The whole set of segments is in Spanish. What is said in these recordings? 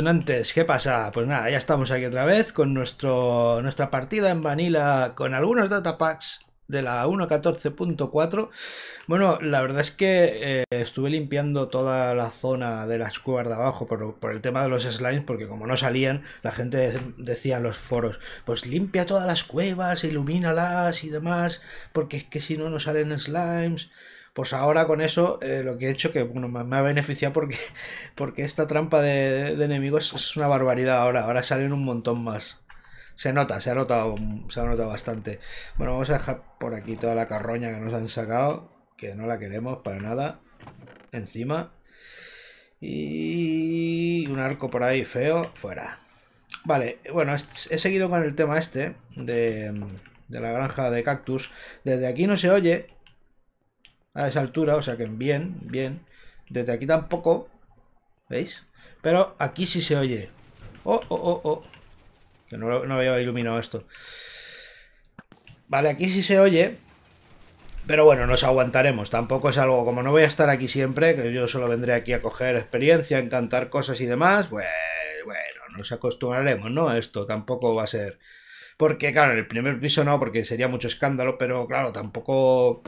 n'antes ¿qué pasa? Pues nada, ya estamos aquí otra vez con nuestro, nuestra partida en Vanilla con algunos datapacks de la 1.14.4. Bueno, la verdad es que eh, estuve limpiando toda la zona de las cuevas de abajo por, por, el tema de los slimes, porque como no salían, la gente decía en los foros, pues limpia todas las cuevas, ilumínalas y demás, porque es que si no, no salen slimes. Pues ahora con eso eh, lo que he hecho, que me ha beneficiado porque, porque esta trampa de, enemigos es una barbaridad ahora. Ahora salen un montón más. Se nota, se ha notado, se ha notado bastante. Bueno, vamos a dejar por aquí toda la carroña que nos han sacado, que no la queremos para nada. Encima. Y un arco por ahí feo, fuera. Vale, bueno, he seguido con el tema este de, de la granja de cactus. Desde aquí no se oye, a esa altura, o sea que bien, bien. Desde aquí tampoco, ¿veis? Pero aquí sí se oye. Oh, oh, oh, oh. Que no, no había iluminado esto. Vale, aquí sí se oye. Pero bueno, nos aguantaremos. Tampoco es algo como no voy a estar aquí siempre, que yo solo vendré aquí a coger experiencia, a encantar cosas y demás. Pues bueno, nos acostumbraremos, ¿no? A Esto tampoco va a ser. Porque, claro, en el primer piso no, porque sería mucho escándalo, pero claro, tampoco.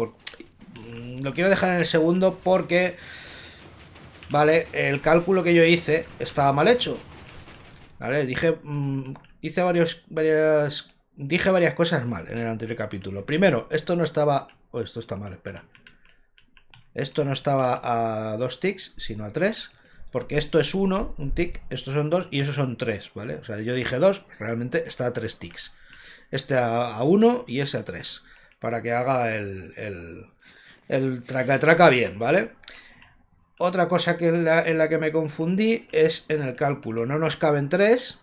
Mm, lo quiero dejar en el segundo porque, vale, el cálculo que yo hice estaba mal hecho. Vale, dije, mm, hice varios, varias, dije varias cosas mal en el anterior capítulo. Primero, esto no estaba, oh, esto está mal, espera. Esto no estaba a dos ticks, sino a tres. Porque esto es uno, un tick, estos son dos y esos son tres, ¿vale? O sea, yo dije dos, pues realmente está a tres ticks. Este a uno y ese a tres. Para que haga el, el traca-traca bien, ¿vale? Otra cosa que en la, que me confundí es en el cálculo. No nos caben tres,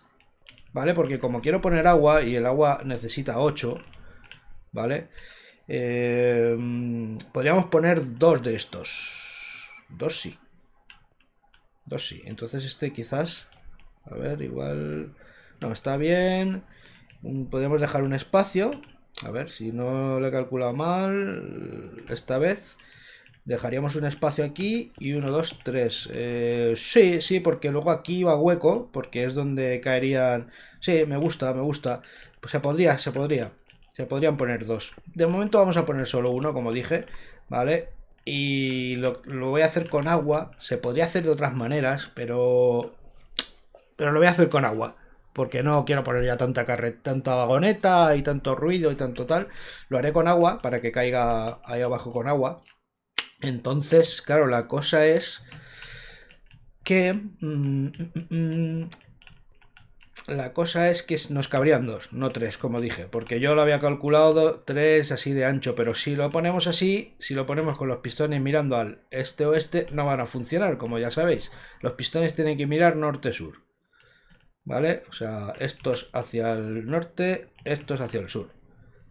¿vale? Porque como quiero poner agua y el agua necesita 8, ¿vale? Eh, podríamos poner dos de estos. Dos sí. Dos sí. Entonces este quizás... A ver, igual... No, está bien. Podríamos dejar un espacio, a ver, si no le he calculado mal, esta vez dejaríamos un espacio aquí y uno, 2, 3. Eh, sí, sí, porque luego aquí va hueco, porque es donde caerían... Sí, me gusta, me gusta. Pues se podría, se podría. Se podrían poner dos. De momento vamos a poner solo uno, como dije, ¿vale? Y lo voy a hacer con agua. Se podría hacer de otras maneras, pero... Pero lo voy a hacer con agua porque no quiero poner ya tanta tanta vagoneta y tanto ruido y tanto tal. Lo haré con agua para que caiga ahí abajo con agua. Entonces, claro, la cosa es que... Mm, mm, mm, la cosa es que nos cabrían dos, no tres, como dije, porque yo lo había calculado tres así de ancho, pero si lo ponemos así, si lo ponemos con los pistones mirando al este-oeste, no van a funcionar, como ya sabéis. Los pistones tienen que mirar norte-sur. ¿Vale? O sea, estos hacia el norte, estos hacia el sur.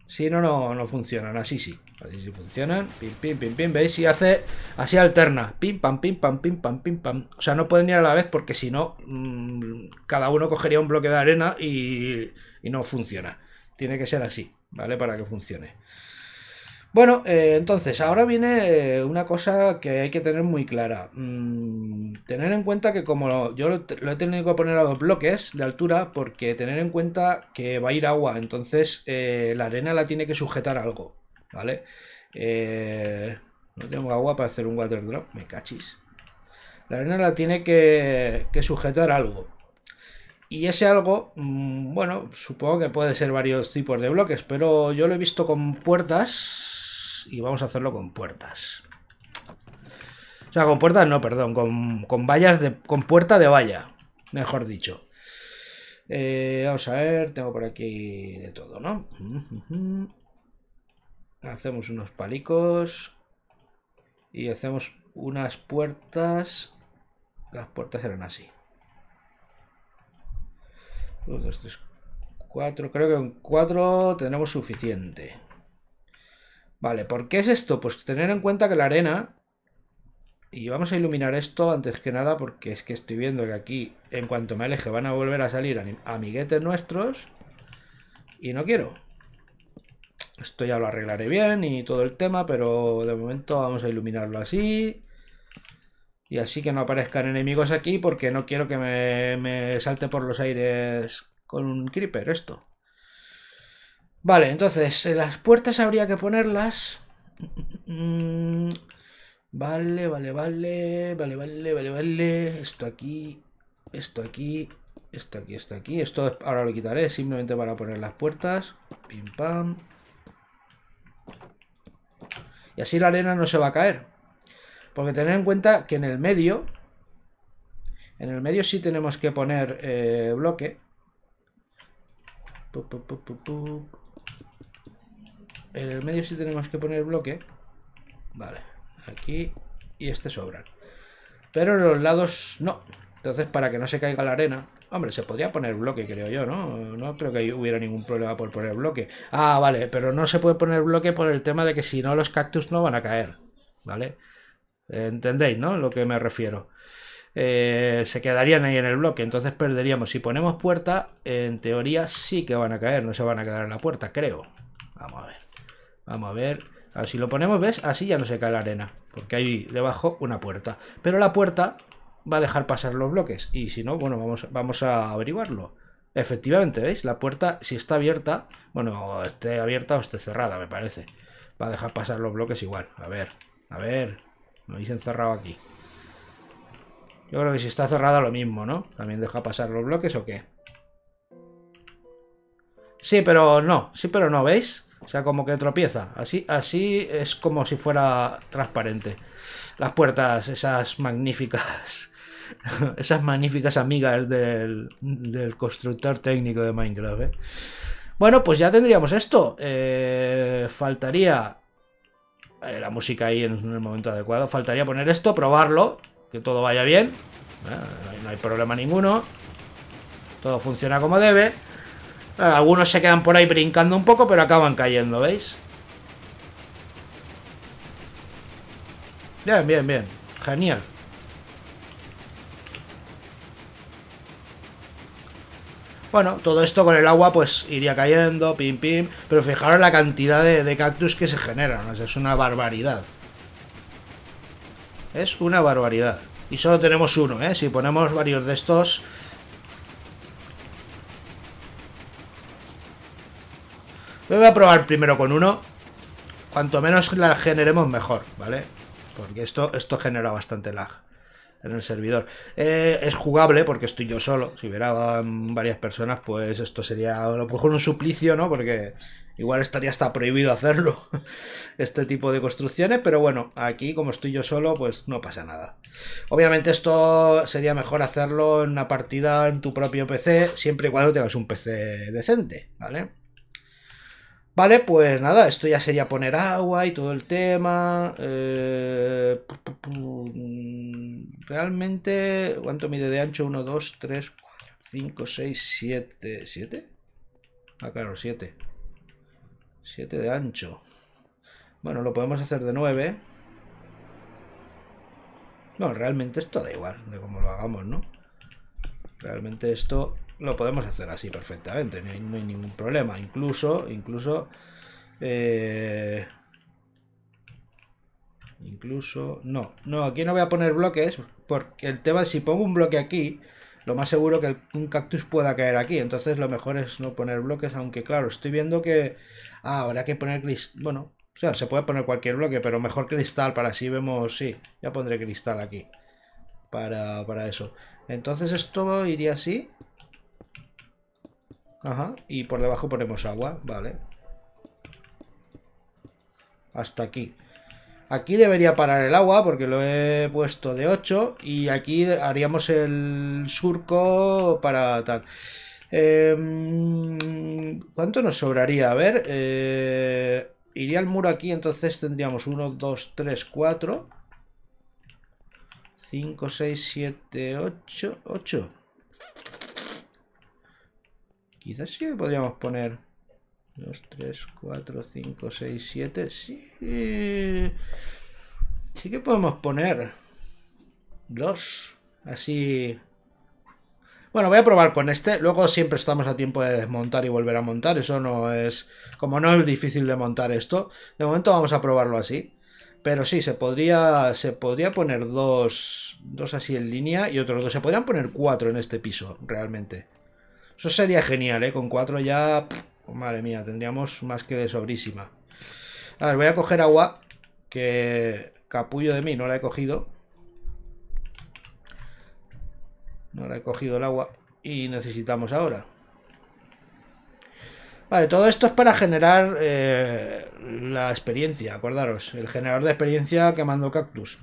Si no, no, funcionan. Así sí. Así sí funcionan. Pim, pim, pim, pim. ¿Veis? Si hace... Así alterna. Pim, pam, pim, pam, pim, pam, pim, pam. O sea, no pueden ir a la vez porque si no, mm, cada uno cogería un bloque de arena y, y no funciona. Tiene que ser así, ¿vale? Para que funcione. Bueno, eh, entonces, ahora viene eh, una cosa que hay que tener muy clara. Mm, tener en cuenta que como yo lo, he tenido que poner a dos bloques de altura, porque tener en cuenta que va a ir agua, entonces eh, la arena la tiene que sujetar algo, ¿vale? no tengo agua para hacer un water drop, me cachis. La arena la tiene que, que sujetar algo. Y ese algo, mm, bueno, supongo que puede ser varios tipos de bloques, pero yo lo he visto con puertas y vamos a hacerlo con puertas. O sea, con puertas no, perdón, con, con vallas de. con puerta de valla, mejor dicho. Eh, vamos a ver, tengo por aquí de todo, ¿no? Hacemos unos palicos. Y hacemos unas puertas. Las puertas eran así. 1, 2, 3, 4. Creo que con 4 tenemos suficiente. Vale, ¿por qué es esto? Pues tener en cuenta que la arena... Y vamos a iluminar esto antes que nada porque es que estoy viendo que aquí, en cuanto me aleje, van a volver a salir amiguetes nuestros. Y no quiero. Esto ya lo arreglaré bien y todo el tema, pero de momento vamos a iluminarlo así. Y así que no aparezcan enemigos aquí porque no quiero que me, me salte por los aires con un creeper esto. Vale, entonces, eh, las puertas habría que ponerlas. Mm, vale, vale, vale, vale, vale, vale, vale. Esto aquí, esto aquí, esto aquí, esto aquí. Esto ahora lo quitaré simplemente para poner las puertas. Pim pam. Y así la arena no se va a caer. Porque tener en cuenta que en el medio, en el medio sí tenemos que poner eh, bloque. En el medio sí tenemos que poner bloque. Vale, aquí y este sobran. Pero en los lados no. Entonces, para que no se caiga la arena... Hombre, se podría poner bloque, creo yo, ¿no? No creo que hubiera ningún problema por poner bloque. Ah, vale, pero no se puede poner bloque por el tema de que si no los cactus no van a caer, ¿vale? ¿Entendéis, no? Lo que me refiero. Eh, se quedarían ahí en el bloque. Entonces perderíamos. Si ponemos puerta, en teoría sí que van a caer. No se van a quedar en la puerta, creo. Vamos a ver. Vamos a ver. A ah, si lo ponemos, ¿ves? Así ya no se cae la arena. Porque hay debajo una puerta. Pero la puerta va a dejar pasar los bloques. Y si no, bueno, vamos, vamos a averiguarlo. Efectivamente, ¿veis? La puerta, si está abierta, bueno, esté abierta o esté cerrada, me parece. Va a dejar pasar los bloques igual. A ver, a ver. lo habéis encerrado aquí. Yo creo que si está cerrada lo mismo, ¿no? ¿También deja pasar los bloques o qué? Sí, pero no. Sí, pero no, ¿veis? O sea, como que tropieza. Así, así es como si fuera transparente. Las puertas, esas magníficas... Esas magníficas amigas del, constructor técnico de Minecraft, ¿eh? Bueno, pues ya tendríamos esto. Eh, faltaría... Eh, la música ahí en el momento adecuado. Faltaría poner esto, probarlo que todo vaya bien. ¿eh? no hay problema ninguno. Todo funciona como debe. algunos se quedan por ahí brincando un poco, pero acaban cayendo, ¿veis? Bien, bien, bien. Genial. Bueno, todo esto con el agua pues iría cayendo, pim, pim. Pero fijaros la cantidad de, cactus que se generan. es una barbaridad. Es una barbaridad. Y solo tenemos uno, ¿eh? Si ponemos varios de estos... voy a probar primero con uno. Cuanto menos la generemos, mejor, ¿vale? Porque esto, esto genera bastante lag en el servidor. Eh, es jugable porque estoy yo solo. Si hubiera varias personas, pues esto sería a lo mejor un suplicio, ¿no? Porque igual estaría hasta prohibido hacerlo, este tipo de construcciones. Pero bueno, aquí como estoy yo solo, pues no pasa nada. Obviamente esto sería mejor hacerlo en una partida en tu propio PC, siempre y cuando tengas un PC decente, ¿vale? Vale, pues nada, esto ya sería poner agua y todo el tema. Eh, mm, realmente, ¿cuánto mide de ancho? 1, 2, 3, 4, 5, 6, 7. ¿7? Ah, claro, 7. 7 de ancho. Bueno, lo podemos hacer de 9. No, realmente esto da igual de cómo lo hagamos, ¿no? Realmente esto lo podemos hacer así perfectamente, no hay, ningún problema. Incluso, incluso, eh, incluso, no, no, aquí no voy a poner bloques, porque el tema es si pongo un bloque aquí, lo más seguro que un cactus pueda caer aquí, entonces lo mejor es no poner bloques, aunque claro, estoy viendo que ah, habrá que poner bueno, o sea, se puede poner cualquier bloque, pero mejor cristal para así vemos, sí, ya pondré cristal aquí, para, para eso. Entonces esto iría así, Ajá. Y por debajo ponemos agua, vale. Hasta aquí. Aquí debería parar el agua porque lo he puesto de 8 y aquí haríamos el surco para tal. Em, ¿Cuánto nos sobraría? A ver, eh, iría el muro aquí, entonces tendríamos 1, 2, 3, 4, 5, 6, 7, 8, 8. Quizás sí podríamos poner 2, 3, 4, 5, 6, 7. Sí. Sí que podemos poner dos. Así. Bueno, voy a probar con este. Luego siempre estamos a tiempo de desmontar y volver a montar. Eso no es... Como no es difícil de montar esto. De momento vamos a probarlo así. Pero sí, se podría, se podría poner dos, dos así en línea y otros dos. Se podrían poner cuatro en este piso, realmente. Eso sería genial, ¿eh? Con cuatro ya... madre mía, tendríamos más que de sobrísima. A ver, voy a coger agua. Que capullo de mí, no la he cogido. No la he cogido el agua. Y necesitamos ahora. Vale, todo esto es para generar eh, la experiencia, acordaros. El generador de experiencia quemando Cactus.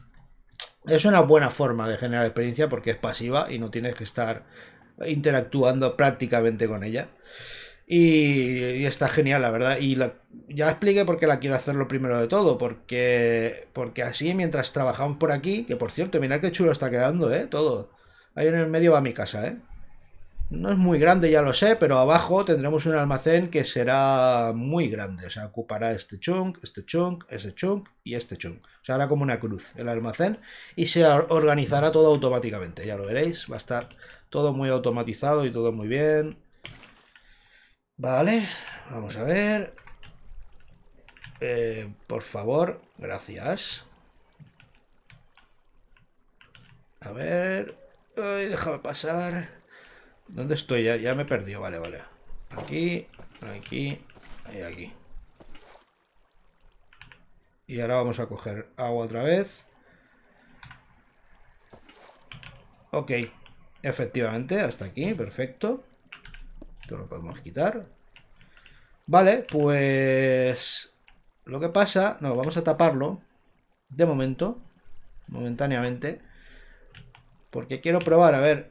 Es una buena forma de generar experiencia porque es pasiva y no tienes que estar interactuando prácticamente con ella. Y, está genial, la verdad. Y ya expliqué por qué la quiero hacer lo primero de todo. Porque, porque así, mientras trabajamos por aquí, que por cierto, mirad qué chulo está quedando, ¿eh? Todo. Ahí en el medio va mi casa, ¿eh? No es muy grande, ya lo sé, pero abajo tendremos un almacén que será muy grande. O sea, ocupará este chunk, este chunk, ese chunk y este chunk. O sea, hará como una cruz el almacén y se organizará todo automáticamente. Ya lo veréis, va a estar todo muy automatizado y todo muy bien. Vale, vamos a ver. Eh, por favor, gracias. A ver... Ay, déjame pasar. ¿Dónde estoy? Ya, ya me he perdido. Vale, vale. Aquí, aquí y aquí. Y ahora vamos a coger agua otra vez. Ok. Efectivamente, hasta aquí, perfecto. Esto lo podemos quitar. Vale, pues... Lo que pasa... No, vamos a taparlo. De momento. Momentáneamente. Porque quiero probar a ver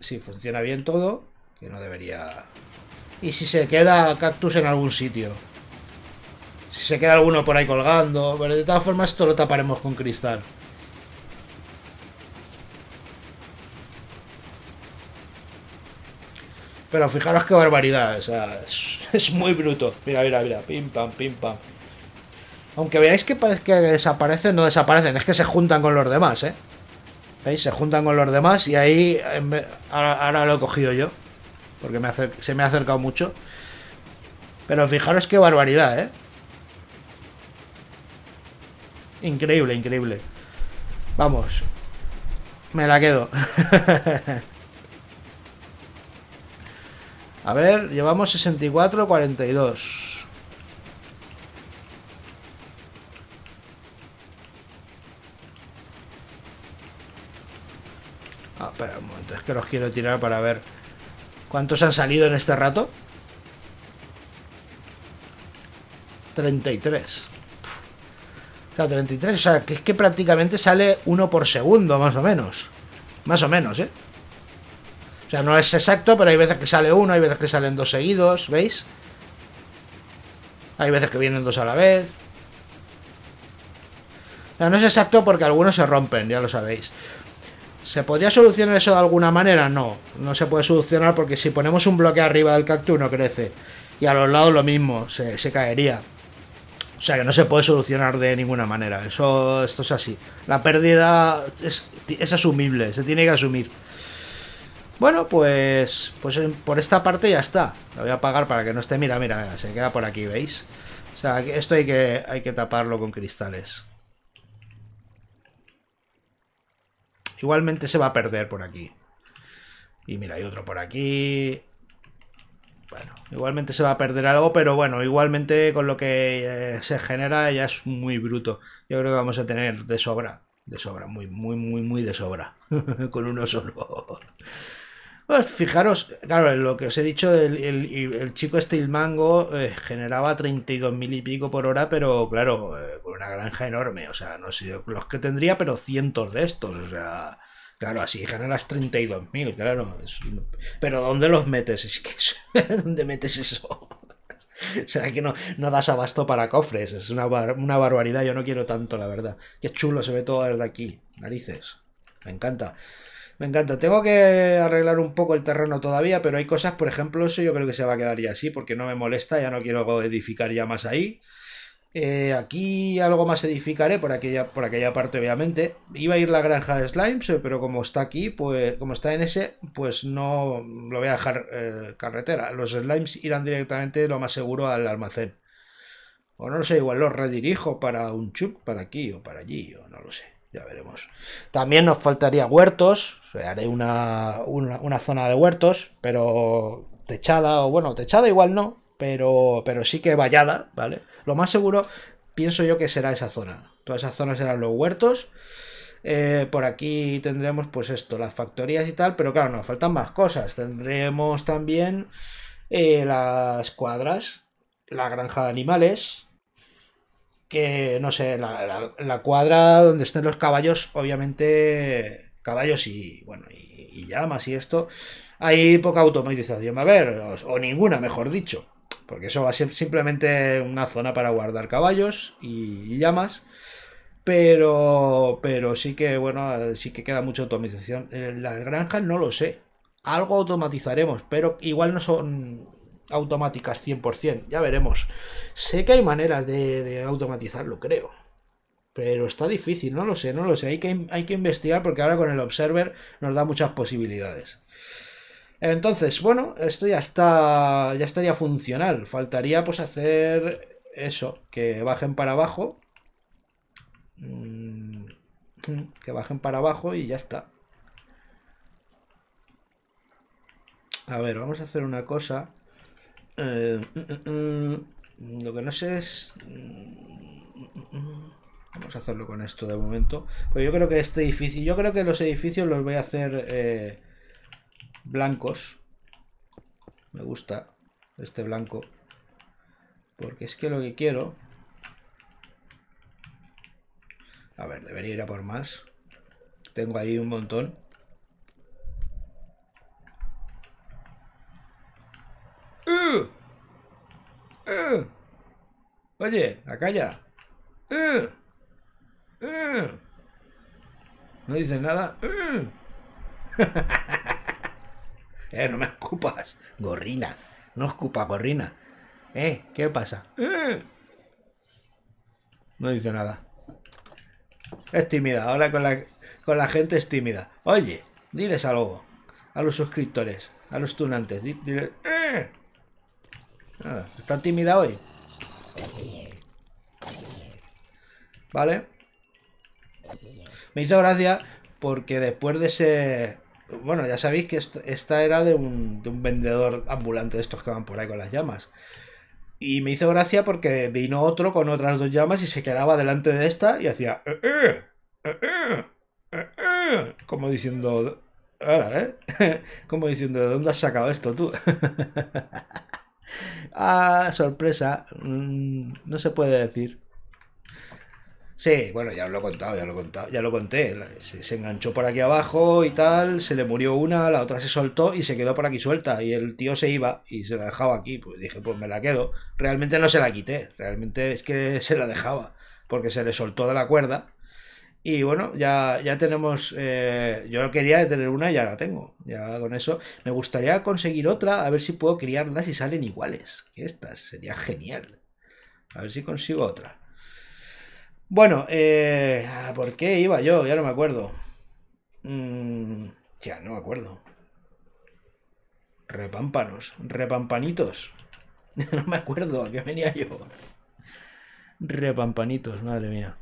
si funciona bien todo. Que no debería... Y si se queda cactus en algún sitio. Si se queda alguno por ahí colgando. Pero de todas formas esto lo taparemos con cristal. Pero fijaros qué barbaridad, o sea, es, muy bruto. Mira, mira, mira, pim pam, pim pam. Aunque veáis que parece que desaparecen, no desaparecen, es que se juntan con los demás, ¿eh? ¿Veis? Se juntan con los demás y ahí ahora, lo he cogido yo. Porque me se me ha acercado mucho. Pero fijaros qué barbaridad, ¿eh? Increíble, increíble. Vamos. Me la quedo. A ver, llevamos 64, 42. Ah, espera un momento, es que los quiero tirar para ver cuántos han salido en este rato. 33. Claro, 33, o sea, que es que prácticamente sale uno por segundo, más o menos. Más o menos, ¿eh? O sea, no es exacto, pero hay veces que sale uno, hay veces que salen dos seguidos, ¿veis? Hay veces que vienen dos a la vez. O sea, no es exacto porque algunos se rompen, ya lo sabéis. ¿Se podría solucionar eso de alguna manera? No, no se puede solucionar porque si ponemos un bloque arriba del cactus no crece. Y a los lados lo mismo, se, caería. O sea que no se puede solucionar de ninguna manera. Eso, esto es así. La pérdida es asumible, se tiene que asumir. Bueno, pues, pues por esta parte ya está. La voy a apagar para que no esté. Mira, mira, se queda por aquí, ¿veis? O sea, esto hay que, hay que taparlo con cristales. Igualmente se va a perder por aquí. Y mira, hay otro por aquí. Bueno, igualmente se va a perder algo, pero bueno, igualmente con lo que eh, se genera ya es muy bruto. Yo creo que vamos a tener de sobra. De sobra, muy, muy, muy, muy de sobra. con uno solo. Pues fijaros, claro, lo que os he dicho, el, chico Steel mango, eh, generaba 32.000 mil y pico por hora, pero claro, eh, con una granja enorme, o sea, no sé los que tendría, pero cientos de estos, o sea, claro, así generas 32.000 mil, claro, pero ¿dónde los metes? Es que, ¿dónde metes eso? O sea, que no, no das abasto para cofres. Es una, una, barbaridad. Yo no quiero tanto, la verdad. Qué chulo se ve todo de aquí. Narices. Me encanta. Me encanta. Tengo que arreglar un poco el terreno todavía, pero hay cosas, por ejemplo, eso yo creo que se va a quedar ya así, porque no me molesta, ya no quiero edificar ya más ahí. Eh, aquí algo más edificaré por aquella, por aquella parte, obviamente. Iba a ir la granja de slimes, eh, pero como está aquí, pues como está en ese, pues no lo voy a dejar eh, carretera. Los slimes irán directamente, lo más seguro, al almacén. O no lo sé, igual los redirijo para un chup para aquí o para allí, o no lo sé. Ya veremos. También nos faltaría huertos. haré una, zona de huertos, pero techada, o bueno, techada igual no, pero, pero sí que vallada, ¿vale? Lo más seguro, pienso yo que será esa zona. Todas esas zonas serán los huertos. Eh, por aquí tendremos, pues esto, las factorías y tal, pero claro, nos faltan más cosas. Tendremos también eh, las cuadras, la granja de animales, que, no sé, la, cuadra donde estén los caballos, obviamente, caballos y, bueno, y, llamas y esto, hay poca automatización, a ver, o, ninguna, mejor dicho porque eso va a ser simplemente una zona para guardar caballos y llamas. Pero, pero sí que, bueno, sí que queda mucha automatización. En eh, las granjas no lo sé. Algo automatizaremos, pero igual no son automáticas 100%, ya veremos. Sé que hay maneras de, automatizarlo, creo. Pero está difícil, no lo sé, no lo sé. Hay que, hay que investigar porque ahora con el Observer nos da muchas posibilidades. Entonces, bueno, esto ya está. Ya estaría funcional. Faltaría pues hacer eso. Que bajen para abajo. Mm, que bajen para abajo y ya está. A ver, vamos a hacer una cosa. Eh, mm, mm, mm. lo que no sé es... Vamos a hacerlo con esto de momento. Pues yo creo que este edificio... Yo creo que los edificios los voy a hacer eh, blancos. Me gusta este blanco. Porque es que lo que quiero... A ver, debería ir a por más. Tengo ahí un montón. Eh. Oye, acá ya. Eh. Eh. No dice nada. no me escupas, gorrina. No escupas, gorrina. Eh, ¿qué pasa? No dice nada. Es tímida, ahora con la, con la gente es tímida. Oye, diles algo. A los suscriptores, a los tunantes. Diles... Ah. está tímida hoy. Vale. Me hizo gracia porque después de ese... Bueno, ya sabéis que esta era de un, vendedor ambulante de estos que van por ahí con las llamas. Y me hizo gracia porque vino otro con otras dos llamas y se quedaba delante de esta y hacía... Eh, eh, eh, como diciendo... Como diciendo, ¿de dónde has sacado esto tú? ah, sorpresa. Mm, no se puede decir. Sí, bueno, ya lo he contado, ya lo ya lo conté. Se, se, enganchó por aquí abajo y tal, se le murió una, la otra se soltó y se quedó por aquí suelta. Y el tío se iba y se la dejaba aquí. Pues dije, pues me la quedo. Realmente no se la quité, realmente es que se la dejaba, porque se le soltó de la cuerda y bueno, ya, ya tenemos. yo eh, yo quería tener una y ya la tengo. Ya con eso. Me gustaría conseguir otra, a ver si puedo criarlas y salen iguales que estas. Sería genial. A ver si consigo otra. Bueno, eh, ¿por qué iba yo? Ya no me acuerdo. Mm, ya no me acuerdo. Repámpanos, repampanitos. no me acuerdo a qué venía yo. Repampanitos, madre mía.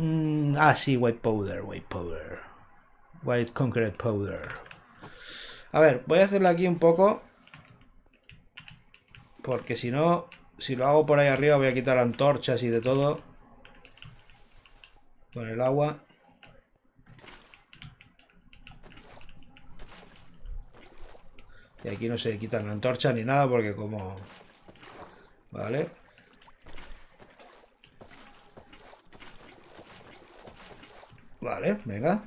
Mm, ah, sí, White Powder, White Powder. White Concrete Powder. A ver, voy a hacerlo aquí un poco. Porque si no, si lo hago por ahí arriba voy a quitar antorchas y de todo. Con el agua. Y aquí no se quitan antorchas ni nada porque como... Vale. Vale, venga.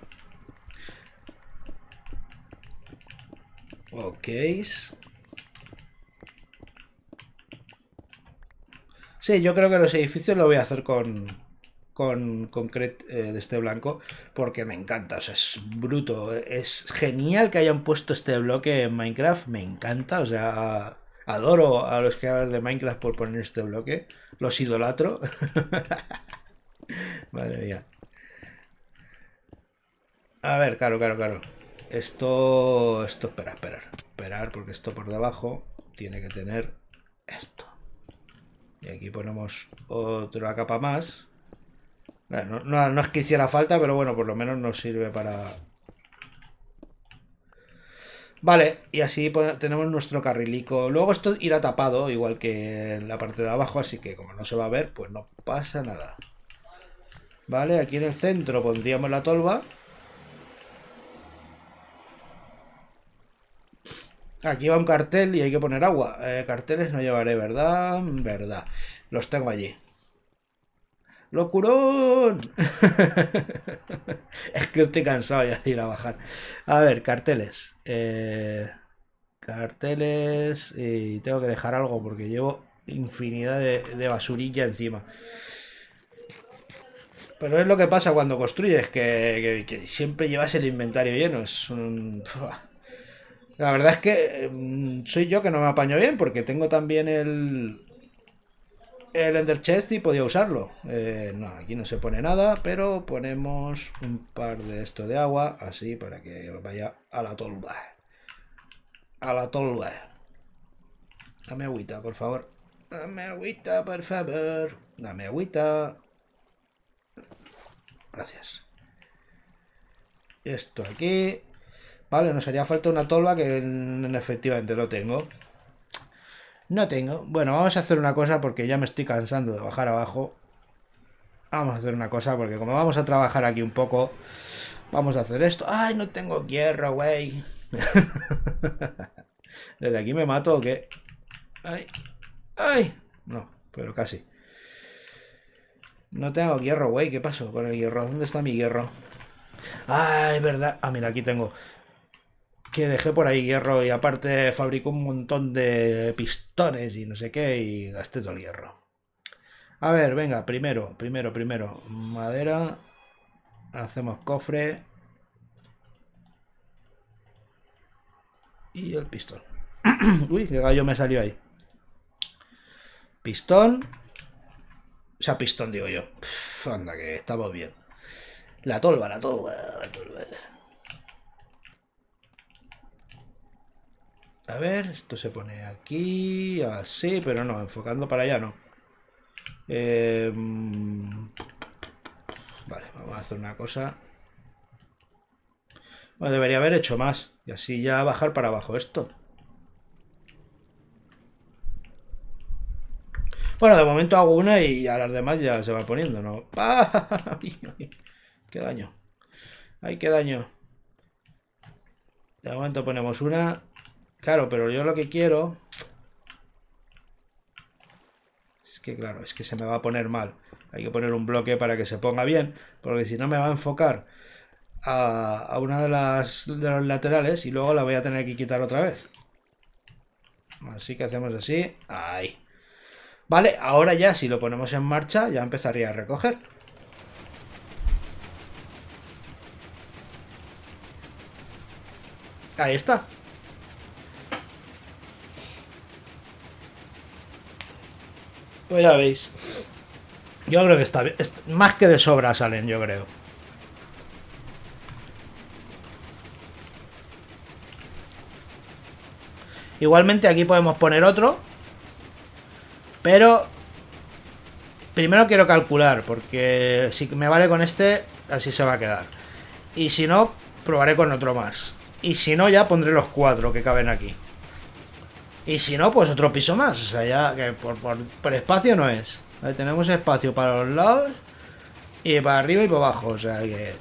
Ok. Sí, yo creo que los edificios lo voy a hacer con, con concreto eh, de este blanco porque me encanta, o sea, es bruto, es genial que hayan puesto este bloque en Minecraft, me encanta, o sea, adoro a los que creadores de Minecraft por poner este bloque, los idolatro. Madre mía. A ver, claro, claro, claro. Esto, esto, espera, esperar, esperar, porque esto por debajo tiene que tener esto. Y aquí ponemos otra capa más. No, no es que hiciera falta, pero bueno, por lo menos nos sirve para... Vale, y así tenemos nuestro carrilico. Luego esto irá tapado, igual que en la parte de abajo, así que como no se va a ver, pues no pasa nada. Vale, aquí en el centro pondríamos la tolva. Aquí va un cartel y hay que poner agua. Eh, carteles no llevaré, ¿verdad? ¿Verdad? Los tengo allí. ¡Locurón! es que estoy cansado ya de ir a bajar. A ver, carteles. Eh, carteles. Y tengo que dejar algo porque llevo infinidad de, basurilla encima. Pero es lo que pasa cuando construyes, que, que, siempre llevas el inventario lleno. Es un... La verdad es que mm, soy yo que no me apaño bien porque tengo también el, el Ender Chest y podía usarlo. Eh, no, aquí no se pone nada, pero ponemos un par de esto de agua, así para que vaya a la tolva. A la tolva. Dame agüita, por favor. Dame agüita, por favor. Dame agüita. Gracias. Esto aquí. Vale, nos haría falta una tolva que efectivamente no tengo. No tengo. Bueno, vamos a hacer una cosa porque ya me estoy cansando de bajar abajo. Vamos a hacer una cosa porque como vamos a trabajar aquí un poco, vamos a hacer esto. ¡Ay, no tengo hierro, güey! ¿Desde aquí me mato o qué? ¡Ay! ¡Ay! No, pero casi. No tengo hierro, güey. ¿Qué pasó con el hierro? ¿Dónde está mi hierro? ¡Ay, verdad! Ah, mira, aquí tengo que dejé por ahí hierro y aparte fabricó un montón de pistones y no sé qué y gasté todo el hierro. A ver, venga, primero, primero, primero. Madera. Hacemos cofre. Y el pistón. Uy, qué gallo me salió ahí. Pistón. O sea, pistón digo yo. anda, que estamos bien. La tolva, la tolva, la tolva. A ver, esto se pone aquí, así, pero no, enfocando para allá no. Em, vale, vamos a hacer una cosa. Bueno, debería haber hecho más. Y así ya bajar para abajo esto. Bueno, de momento hago una y a las demás ya se va poniendo, ¿no? ¡Qué daño! ¡Ay, qué daño! De momento ponemos una Claro, pero yo lo que quiero... Es que claro, es que se me va a poner mal. Hay que poner un bloque para que se ponga bien, porque si no me va a enfocar a, una de las de los laterales y luego la voy a tener que quitar otra vez. Así que hacemos así. Ahí. Vale, ahora ya si lo ponemos en marcha ya empezaría a recoger. Ahí está. Pues ya veis. Yo creo que está bien. Más que de sobra salen, yo creo. Igualmente aquí podemos poner otro. Pero... Primero quiero calcular, porque si me vale con este, así se va a quedar. Y si no, probaré con otro más. Y si no, ya pondré los cuatro que caben aquí. Y si no, pues otro piso más. O sea, ya que por, espacio no es. tenemos espacio para los lados y para arriba y para abajo. O sea que.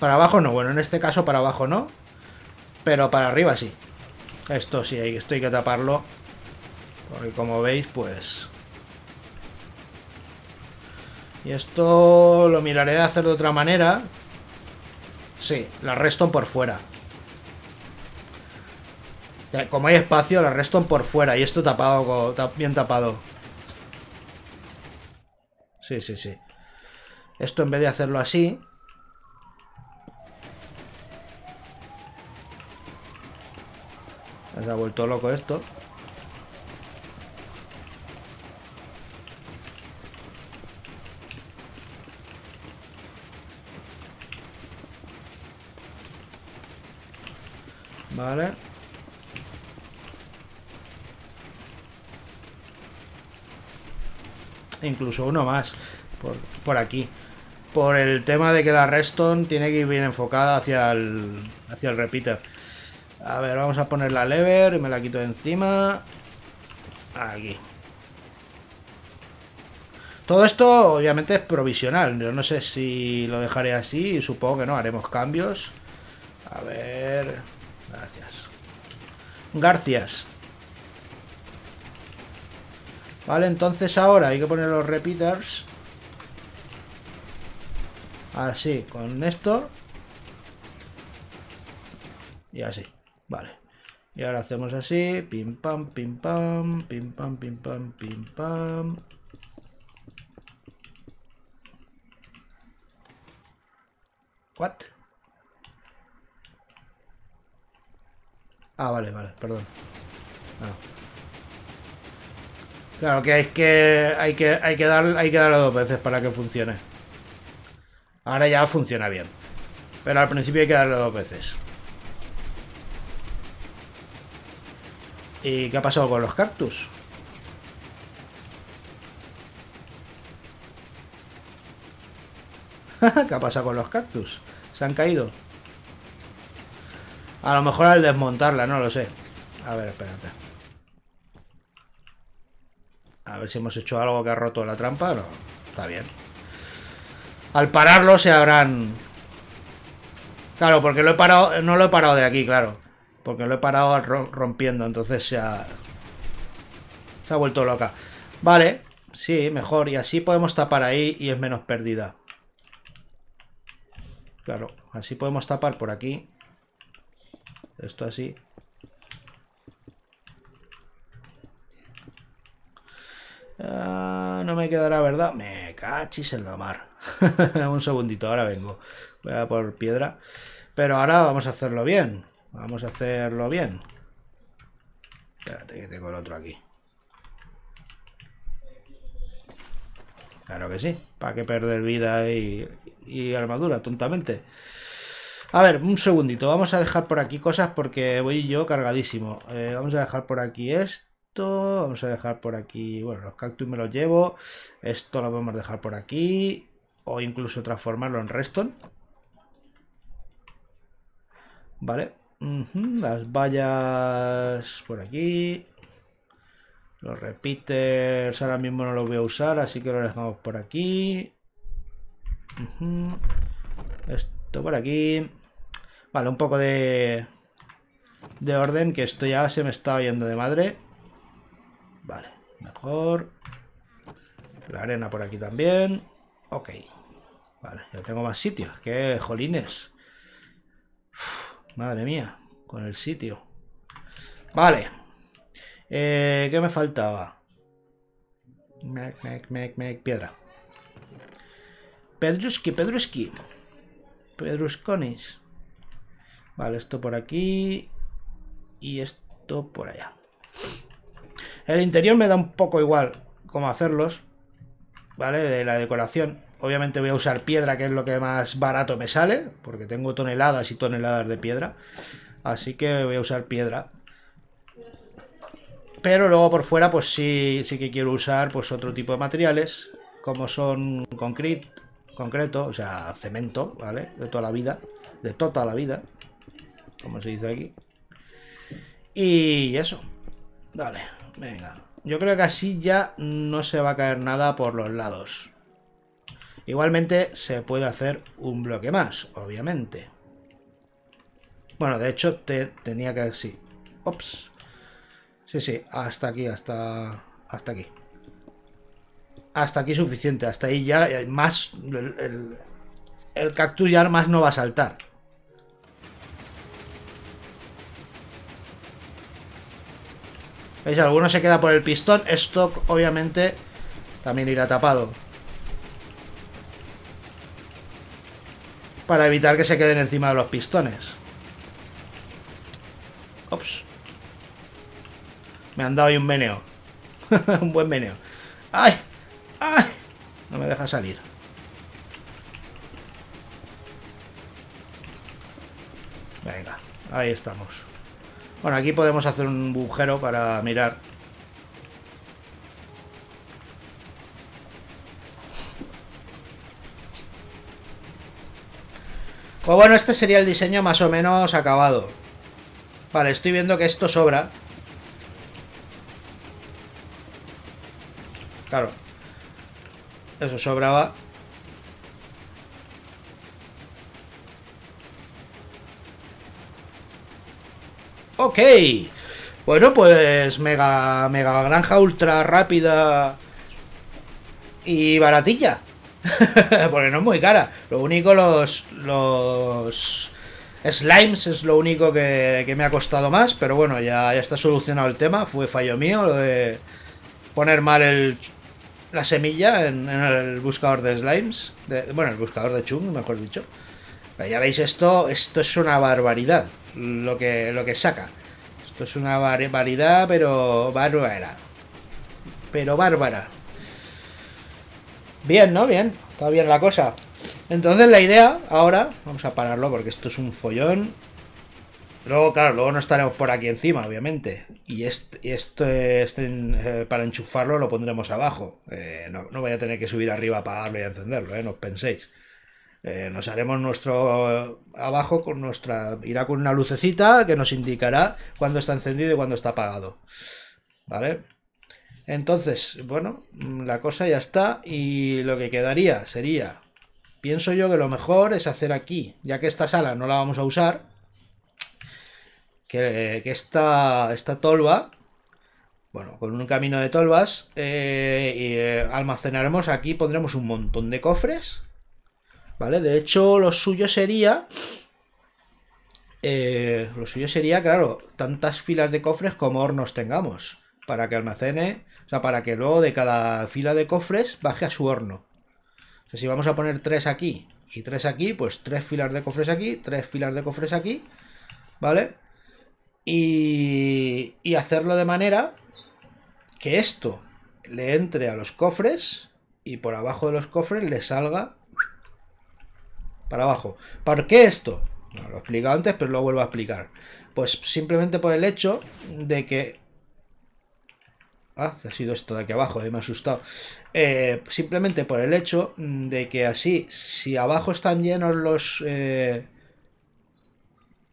Para abajo no, bueno, en este caso para abajo no. Pero para arriba sí. Esto sí, esto hay que taparlo. Porque como veis, pues... Y esto lo miraré de hacer de otra manera. Sí, la resto por fuera. Como hay espacio, lo restan por fuera. Y esto tapado, bien tapado. Sí, sí, sí. Esto en vez de hacerlo así... Se ha vuelto loco esto. Vale. incluso uno más por, aquí. Por el tema de que la Reston tiene que ir bien enfocada hacia el, hacia el repeater. A ver, vamos a poner la lever y me la quito de encima. Aquí. Todo esto obviamente es provisional. Yo no sé si lo dejaré así. Supongo que no. Haremos cambios. A ver. Gracias. Gracias. Vale, entonces ahora hay que poner los repeaters. Así, con esto. Y así. Vale. Y ahora hacemos así. Pim pam, pim pam, pim pam, pim pam, pim pam. What? Ah, vale, vale, perdón. Ah. Claro, que hay que, hay que, hay que, dar, hay que darle dos veces para que funcione. Ahora ya funciona bien. Pero al principio hay que darle dos veces. ¿Y qué ha pasado con los cactus? ¿Qué ha pasado con los cactus? ¿Se han caído? A lo mejor al desmontarla, no lo sé. A ver, espérate. A ver si hemos hecho algo que ha roto la trampa. No, está bien. Al pararlo se habrán... Claro, porque lo he parado, no lo he parado de aquí, claro. Porque lo he parado rompiendo, entonces se ha... Se ha vuelto loca. Vale, sí, mejor. Y así podemos tapar ahí y es menos pérdida. Claro, así podemos tapar por aquí. Esto así. Ah, no me quedará, ¿verdad? Me cachis en la mar. Un segundito, ahora vengo. Voy a por piedra. Pero ahora vamos a hacerlo bien. Vamos a hacerlo bien. Espérate que tengo el otro aquí. Claro que sí. ¿Para que perder vida y, armadura, tontamente? A ver, un segundito. Vamos a dejar por aquí cosas porque voy yo cargadísimo. Eh, vamos a dejar por aquí esto Vamos a dejar por aquí, bueno, los cactus me los llevo. Esto lo podemos dejar por aquí. O incluso transformarlo en reston. Vale. Las vallas por aquí. Los repeaters ahora mismo no los voy a usar, así que lo dejamos por aquí. Esto por aquí. Vale, un poco de, de orden que esto ya se me está yendo de madre. Vale, mejor. La arena por aquí también. Ok. Vale, ya tengo más sitios. ¡Qué jolines! madre mía, con el sitio. Vale. Eh, ¿Qué me faltaba? Mec, mec, mec, mec, piedra. Pedruski, Pedruski. Pedrusconis. Vale, esto por aquí. Y esto por allá. El interior me da un poco igual cómo hacerlos, ¿vale? De la decoración. Obviamente voy a usar piedra, que es lo que más barato me sale, porque tengo toneladas y toneladas de piedra. Así que voy a usar piedra. Pero luego por fuera, pues sí, sí que quiero usar pues otro tipo de materiales, como son concrete, concreto, o sea, cemento, ¿vale? De toda la vida, de toda la vida, como se dice aquí. Y eso. Vale. Venga. Yo creo que así ya no se va a caer nada por los lados. Igualmente se puede hacer un bloque más, obviamente. Bueno, de hecho tenía que... Sí. Ops. Sí, sí, hasta aquí, hasta... Hasta aquí. Hasta aquí suficiente. Hasta ahí ya eh, más... El, el cactus ya más no va a saltar. ¿Veis? Alguno se queda por el pistón. Esto, obviamente, también irá tapado. Para evitar que se queden encima de los pistones. Ops. Me han dado ahí un meneo. un buen meneo. ¡Ay! ¡Ay! No me deja salir. Venga, ahí estamos. Bueno, aquí podemos hacer un agujero para mirar. Pues bueno, este sería el diseño más o menos acabado. Vale, estoy viendo que esto sobra. Claro. Eso sobraba. Ok. Bueno, pues mega, mega granja ultra rápida y baratilla. Porque no es muy cara. Lo único, los, los slimes es lo único que, que me ha costado más. Pero bueno, ya, ya está solucionado el tema. Fue fallo mío lo de poner mal el, la semilla en, el buscador de slimes. bueno, el buscador de chung, mejor dicho. Ya veis, esto, esto es una barbaridad lo que, lo que saca. Esto es una variedad, pero bárbara. Pero bárbara. Bien, ¿no? Bien. Está bien la cosa. Entonces la idea ahora, vamos a pararlo porque esto es un follón. Luego, claro, luego no estaremos por aquí encima, obviamente. Y esto este, eh, para enchufarlo lo pondremos abajo. Eh, no, voy a tener que subir arriba a apagarlo y encenderlo, eh, no os penséis. Eh, nos haremos nuestro eh, abajo con nuestra. irá con una lucecita que nos indicará cuando está encendido y cuando está apagado. ¿Vale? Entonces, bueno, mm, la cosa ya está. Y lo que quedaría sería. Pienso yo que lo mejor es hacer aquí, ya que esta sala no la vamos a usar. Que, esta, esta tolva bueno, con un camino de tolvas, eh, y, almacenaremos aquí, pondremos un montón de cofres ¿Vale? De hecho, lo suyo sería... Eh, lo suyo sería, claro, tantas filas de cofres como hornos tengamos. Para que almacene, o sea, para que luego de cada fila de cofres baje a su horno. O si vamos a poner tres aquí y tres aquí, pues tres filas de cofres aquí, tres filas de cofres aquí, ¿vale? Y, y hacerlo de manera que esto le entre a los cofres y por abajo de los cofres le salga para abajo. ¿Por qué esto? lo he explicado antes, pero lo vuelvo a explicar. Pues simplemente por el hecho de que... Ah, que ha sido esto de aquí abajo, ahí eh, me ha asustado. Eh, simplemente por el hecho de que así, si abajo están llenos los...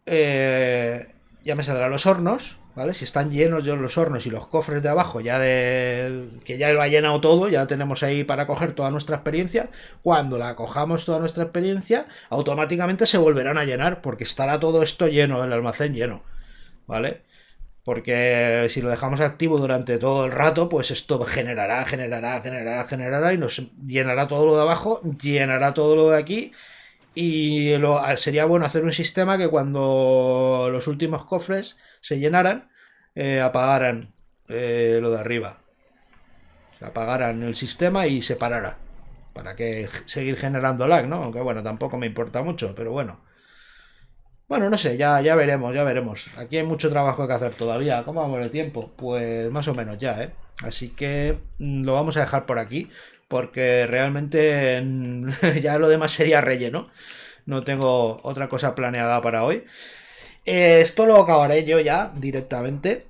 Eh, ya me saldrán los hornos, ¿Vale? Si están llenos yo los hornos y los cofres de abajo, ya de. que ya lo ha llenado todo, ya tenemos ahí para coger toda nuestra experiencia. Cuando la cojamos toda nuestra experiencia, automáticamente se volverán a llenar, porque estará todo esto lleno, el almacén lleno. ¿Vale? Porque si lo dejamos activo durante todo el rato, pues esto generará, generará, generará, generará y nos llenará todo lo de abajo, llenará todo lo de aquí. Y sería bueno hacer un sistema que cuando los últimos cofres se llenaran, eh, apagaran eh, lo de arriba. Apagaran el sistema y se parara. Para que seguir generando lag, ¿no? Aunque bueno, tampoco me importa mucho, pero bueno. Bueno, no sé, ya, ya veremos, ya veremos. Aquí hay mucho trabajo que hacer todavía. ¿Cómo vamos el tiempo? Pues más o menos ya, ¿eh? Así que mm, lo vamos a dejar por aquí, porque realmente mm, ya lo demás sería relleno. No tengo otra cosa planeada para hoy. Eh, esto lo acabaré yo ya directamente.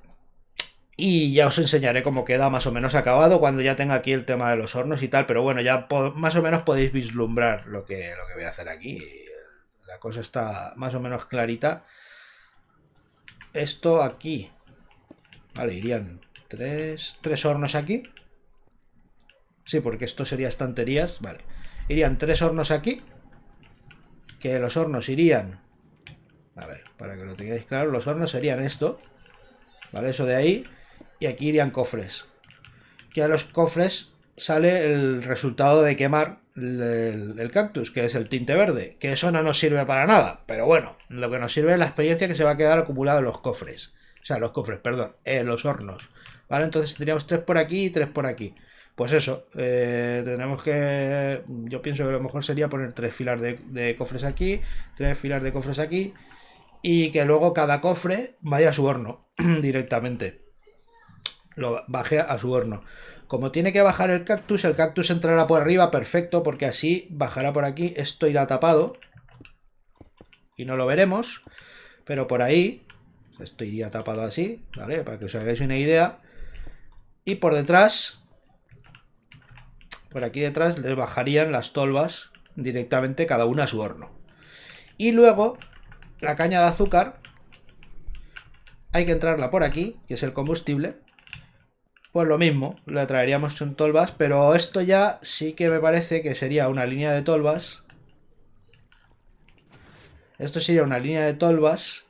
Y ya os enseñaré cómo queda más o menos acabado cuando ya tenga aquí el tema de los hornos y tal. Pero bueno, ya más o menos podéis vislumbrar lo que, lo que voy a hacer aquí. La cosa está más o menos clarita. Esto aquí. Vale, irían tres, tres hornos aquí. Sí, porque esto sería estanterías. Vale. Irían tres hornos aquí. Que los hornos irían a ver, para que lo tengáis claro, los hornos serían esto, ¿vale? Eso de ahí, y aquí irían cofres. Que a los cofres sale el resultado de quemar el, cactus, que es el tinte verde, que eso no nos sirve para nada, pero bueno, lo que nos sirve es la experiencia que se va a quedar acumulada en los cofres. O sea, los cofres, perdón, en los hornos. ¿Vale? Entonces tendríamos tres por aquí y tres por aquí. Pues eso, eh, tenemos que... Yo pienso que lo mejor sería poner tres filas de, de cofres aquí, tres filas de cofres aquí y que luego cada cofre vaya a su horno directamente. Lo baje a su horno. Como tiene que bajar el cactus, el cactus entrará por arriba, perfecto, porque así bajará por aquí. Esto irá tapado y no lo veremos, pero por ahí, esto iría tapado así, ¿vale? Para que os hagáis una idea. Y por detrás, por aquí detrás, le bajarían las tolvas directamente cada una a su horno. Y luego la caña de azúcar. Hay que entrarla por aquí, que es el combustible. Pues lo mismo, le traeríamos un tolvas, pero esto ya sí que me parece que sería una línea de tolvas. Esto sería una línea de tolvas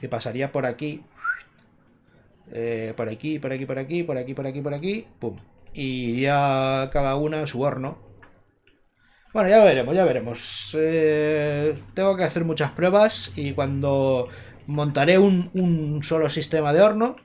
que pasaría por aquí. Eh, por aquí, por aquí, por aquí, por aquí, por aquí, por aquí. Pum. Y iría cada una a su horno. Bueno, ya veremos, ya veremos. Eh, tengo que hacer muchas pruebas y cuando montaré un, solo sistema de horno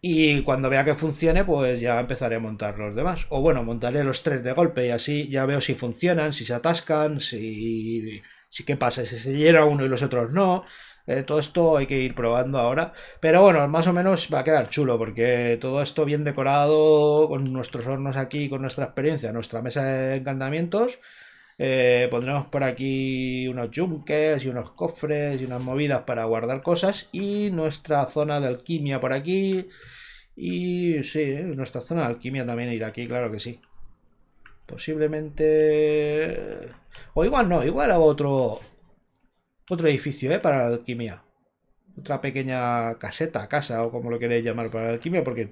y cuando vea que funcione, pues ya empezaré a montar los demás. O bueno, montaré los tres de golpe y así ya veo si funcionan, si se atascan, si, si qué pasa, si se llena uno y los otros no. Eh, todo esto hay que ir probando ahora. Pero bueno, más o menos va a quedar chulo porque todo esto bien decorado con nuestros hornos aquí, con nuestra experiencia, nuestra mesa de encantamientos eh, pondremos por aquí unos yunques y unos cofres y unas movidas para guardar cosas. Y nuestra zona de alquimia por aquí. Y sí, nuestra zona de alquimia también irá aquí, claro que sí. Posiblemente... O igual no, igual hago otro... Otro edificio, ¿eh? Para la alquimia otra pequeña caseta, casa o como lo queréis llamar para la alquimia, porque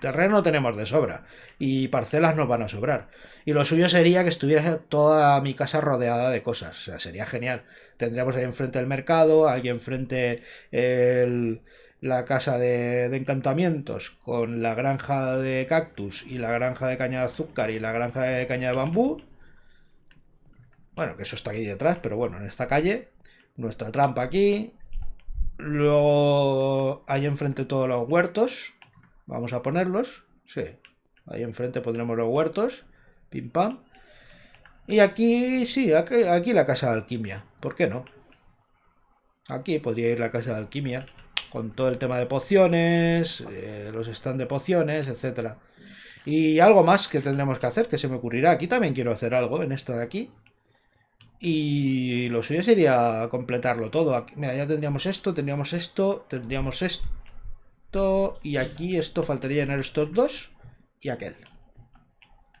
terreno tenemos de sobra y parcelas nos van a sobrar. Y lo suyo sería que estuviera toda mi casa rodeada de cosas, o sea, sería genial. Tendríamos ahí enfrente el mercado, ahí enfrente la casa de, de, encantamientos con la granja de cactus y la granja de caña de azúcar y la granja de caña de bambú. Bueno, que eso está aquí detrás, pero bueno, en esta calle. Nuestra trampa aquí, Luego, ahí enfrente todos los huertos. Vamos a ponerlos. Sí. Ahí enfrente pondremos los huertos. Pim pam. Y aquí, sí, aquí, la casa de alquimia. ¿Por qué no? Aquí podría ir la casa de alquimia. Con todo el tema de pociones, eh, los stand de pociones, etc. Y algo más que tendremos que hacer, que se me ocurrirá. Aquí también quiero hacer algo en esta de aquí. Y lo suyo sería completarlo todo. mira, ya tendríamos esto, tendríamos esto, tendríamos esto. Y aquí esto faltaría llenar estos dos y aquel.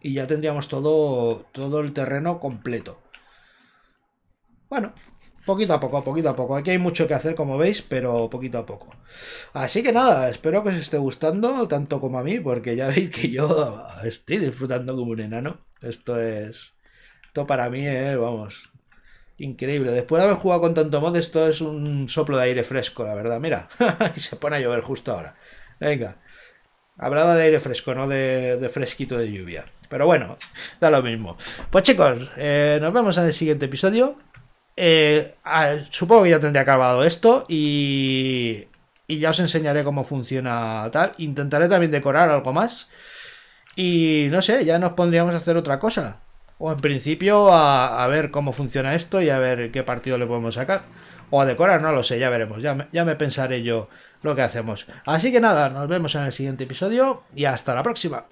Y ya tendríamos todo, todo el terreno completo. Bueno, poquito a poco, poquito a poco. Aquí hay mucho que hacer, como veis, pero poquito a poco. Así que nada, espero que os esté gustando, tanto como a mí, porque ya veis que yo estoy disfrutando como un enano. Esto es... Esto para mí eh, vamos, Increíble. Después de haber jugado con tanto mod, esto es un soplo de aire fresco, la verdad. Mira, y se pone a llover justo ahora. Venga. Hablaba de aire fresco, no de, fresquito de lluvia. Pero bueno, da lo mismo. Pues chicos, eh, nos vemos en el siguiente episodio. Eh, supongo que ya tendré acabado esto y ya os enseñaré cómo funciona tal. Intentaré también decorar algo más. Y no sé, ya nos pondríamos a hacer otra cosa. O en principio a, ver cómo funciona esto y a ver qué partido le podemos sacar. O a decorar, no lo sé, ya veremos. Ya ya me pensaré yo lo que hacemos. Así que nada, nos vemos en el siguiente episodio y hasta la próxima.